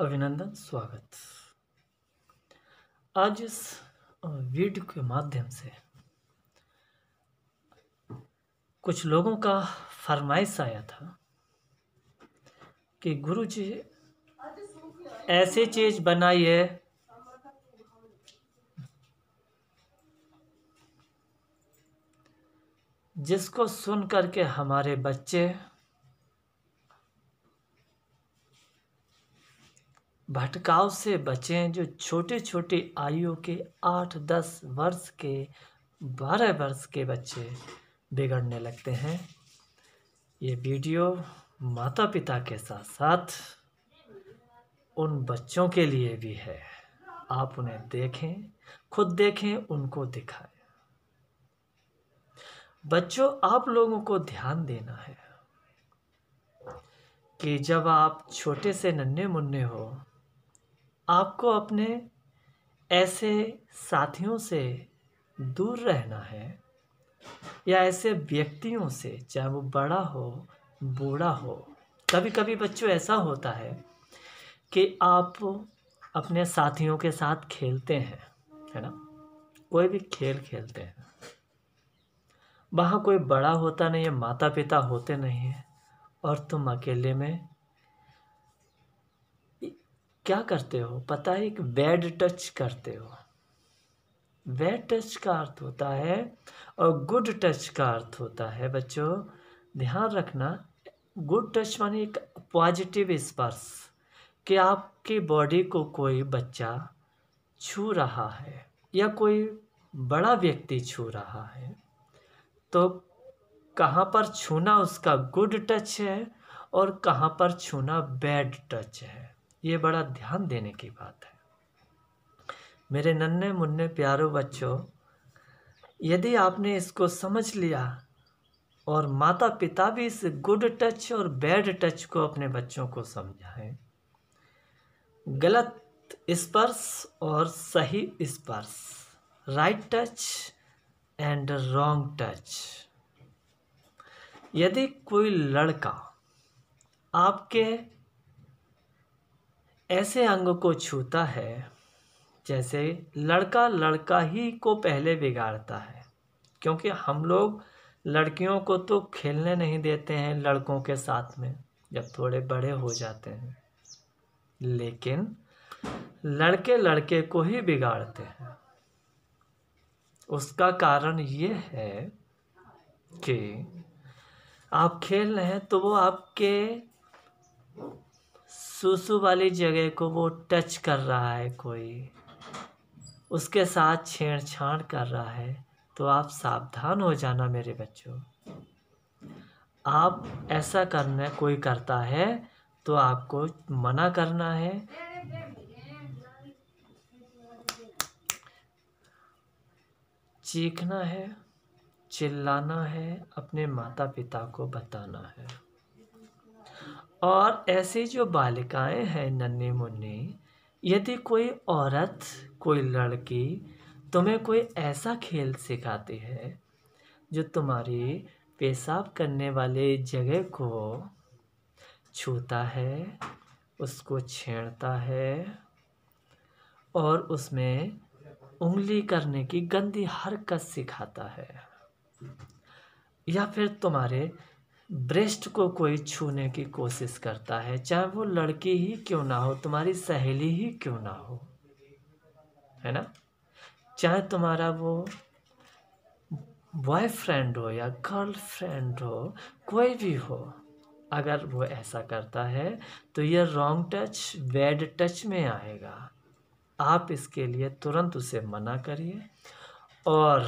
अभिनंदन स्वागत आज इस वीडियो के माध्यम से कुछ लोगों का फरमाइश आया था कि गुरु जी ऐसे चीज बनाई है जिसको सुन करके हमारे बच्चे भटकाव से बचें जो छोटे छोटे आयु के आठ दस वर्ष के बारह वर्ष के बच्चे बिगड़ने लगते हैं ये वीडियो माता पिता के साथ साथ उन बच्चों के लिए भी है आप उन्हें देखें खुद देखें उनको दिखाएं बच्चों आप लोगों को ध्यान देना है कि जब आप छोटे से नन्हे मुन्ने हो आपको अपने ऐसे साथियों से दूर रहना है या ऐसे व्यक्तियों से चाहे वो बड़ा हो बूढ़ा हो कभी कभी बच्चों ऐसा होता है कि आप अपने साथियों के साथ खेलते हैं है ना कोई भी खेल खेलते हैं वहाँ कोई बड़ा होता नहीं है माता पिता होते नहीं हैं और तुम अकेले में क्या करते हो पता है एक बैड टच करते हो बैड टच का अर्थ होता है और गुड टच का अर्थ होता है बच्चों ध्यान रखना गुड टच माने एक पॉजिटिव स्पर्श कि आपके बॉडी को कोई बच्चा छू रहा है या कोई बड़ा व्यक्ति छू रहा है तो कहाँ पर छूना उसका गुड टच है और कहाँ पर छूना बैड टच है ये बड़ा ध्यान देने की बात है मेरे नन्हे मुन्ने प्यारों बच्चों यदि आपने इसको समझ लिया और माता पिता भी इस गुड टच और बैड टच को अपने बच्चों को समझाएं गलत स्पर्श और सही स्पर्श right touch and wrong touch यदि कोई लड़का आपके ऐसे अंग को छूता है जैसे लड़का लड़का ही को पहले बिगाड़ता है क्योंकि हम लोग लड़कियों को तो खेलने नहीं देते हैं लड़कों के साथ में जब थोड़े बड़े हो जाते हैं लेकिन लड़के लड़के को ही बिगाड़ते हैं उसका कारण ये है कि आप खेल रहे हैं तो वो आपके सुसु वाली जगह को वो टच कर रहा है कोई उसके साथ छेड़छाड़ कर रहा है तो आप सावधान हो जाना मेरे बच्चों आप ऐसा करना कोई करता है तो आपको मना करना है चीखना है चिल्लाना है अपने माता पिता को बताना है और ऐसी जो बालिकाएं हैं नन्हे मुन्ने यदि कोई औरत कोई लड़की तुम्हें कोई ऐसा खेल सिखाती है जो तुम्हारी पेशाब करने वाले जगह को छूता है उसको छेड़ता है और उसमें उंगली करने की गंदी हरकत सिखाता है या फिर तुम्हारे ब्रेस्ट को कोई छूने की कोशिश करता है चाहे वो लड़की ही क्यों ना हो तुम्हारी सहेली ही क्यों ना हो है ना चाहे तुम्हारा वो बॉयफ्रेंड हो या गर्लफ्रेंड हो कोई भी हो अगर वो ऐसा करता है तो ये रॉन्ग टच बैड टच में आएगा आप इसके लिए तुरंत उसे मना करिए और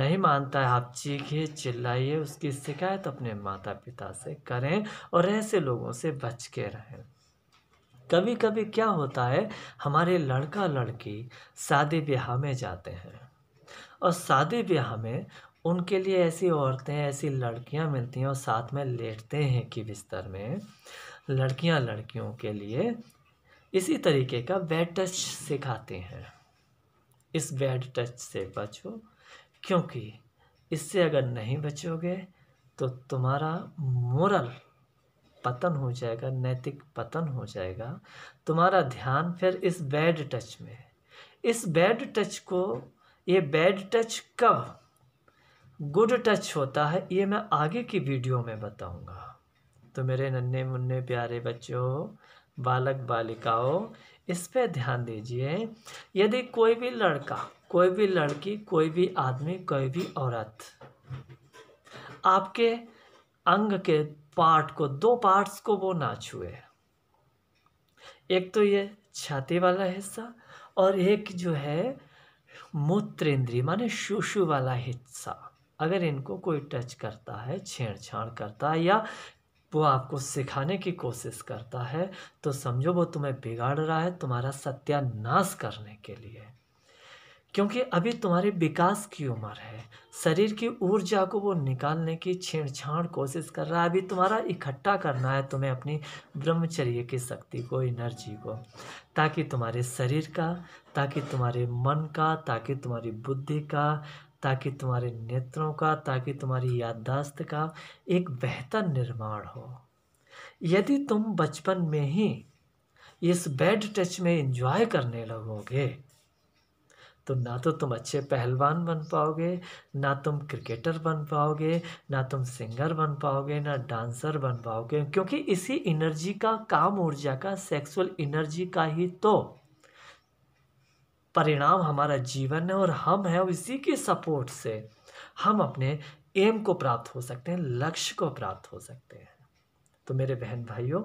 नहीं मानता है आप चीखिए चिल्लाइए उसकी शिकायत अपने माता पिता से करें और ऐसे लोगों से बच के रहें कभी कभी क्या होता है हमारे लड़का लड़की शादी ब्याह में जाते हैं और शादी ब्याह में उनके लिए ऐसी औरतें ऐसी लड़कियां मिलती हैं और साथ में लेटते हैं कि बिस्तर में लड़कियां लड़कियों के लिए इसी तरीके का बेड टच सिखाते हैं इस बेड टच से बचो क्योंकि इससे अगर नहीं बचोगे तो तुम्हारा मोरल पतन हो जाएगा नैतिक पतन हो जाएगा तुम्हारा ध्यान फिर इस बैड टच में इस बैड टच को ये बैड टच कब गुड टच होता है ये मैं आगे की वीडियो में बताऊंगा तो मेरे नन्हे मुन्ने प्यारे बच्चों बालक बालिकाओं इस पर ध्यान दीजिए यदि कोई भी लड़का कोई भी लड़की कोई भी आदमी कोई भी औरत आपके अंग के पार्ट को दो पार्ट्स को वो ना छुए एक तो ये छाती वाला हिस्सा और एक जो है मूत्र इंद्री माने शुशु वाला हिस्सा अगर इनको कोई टच करता है छेड़छाड़ करता है या वो आपको सिखाने की कोशिश करता है तो समझो वो तुम्हें बिगाड़ रहा है तुम्हारा सत्यानाश करने के लिए क्योंकि अभी तुम्हारे विकास की उम्र है शरीर की ऊर्जा को वो निकालने की छेड़छाड़ कोशिश कर रहा है अभी तुम्हारा इकट्ठा करना है तुम्हें अपनी ब्रह्मचर्य की शक्ति को एनर्जी को ताकि तुम्हारे शरीर का ताकि तुम्हारे मन का ताकि तुम्हारी बुद्धि का ताकि तुम्हारे नेत्रों का ताकि तुम्हारी याददाश्त का एक बेहतर निर्माण हो यदि तुम बचपन में ही इस बैड टच में इंजॉय करने लगोगे तो ना तो तुम अच्छे पहलवान बन पाओगे ना तुम क्रिकेटर बन पाओगे ना तुम सिंगर बन पाओगे ना डांसर बन पाओगे क्योंकि इसी एनर्जी का काम ऊर्जा का सेक्सुअल एनर्जी का ही तो परिणाम हमारा जीवन है और हम हैं इसी के सपोर्ट से हम अपने एम को प्राप्त हो सकते हैं लक्ष्य को प्राप्त हो सकते हैं तो मेरे बहन भाइयों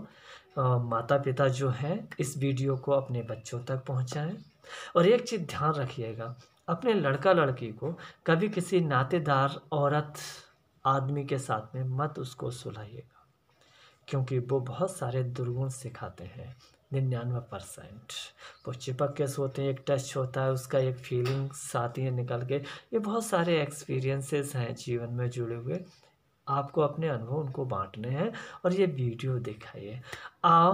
माता पिता जो हैं इस वीडियो को अपने बच्चों तक पहुँचाएँ और एक चीज़ ध्यान रखिएगा अपने लड़का लड़की को कभी किसी नातेदार औरत आदमी के साथ में मत उसको सुलाइएगा क्योंकि वो बहुत सारे दुर्गुण सिखाते हैं निन्यानवे परसेंट वो चिपक के सोते हैं एक टच होता है उसका एक फीलिंग साथ ही निकल के ये बहुत सारे एक्सपीरियंसेस हैं जीवन में जुड़े हुए आपको अपने अनुभव उनको बांटने हैं और ये वीडियो दिखाइए आओ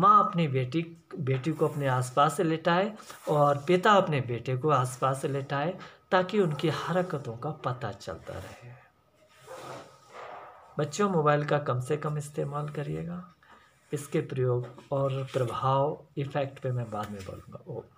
माँ अपनी बेटी बेटी को अपने आसपास से लेटाए और पिता अपने बेटे को आसपास से लेटाए ताकि उनकी हरकतों का पता चलता रहे बच्चों मोबाइल का कम से कम इस्तेमाल करिएगा इसके प्रयोग और प्रभाव इफ़ेक्ट पे मैं बाद में बोलूँगा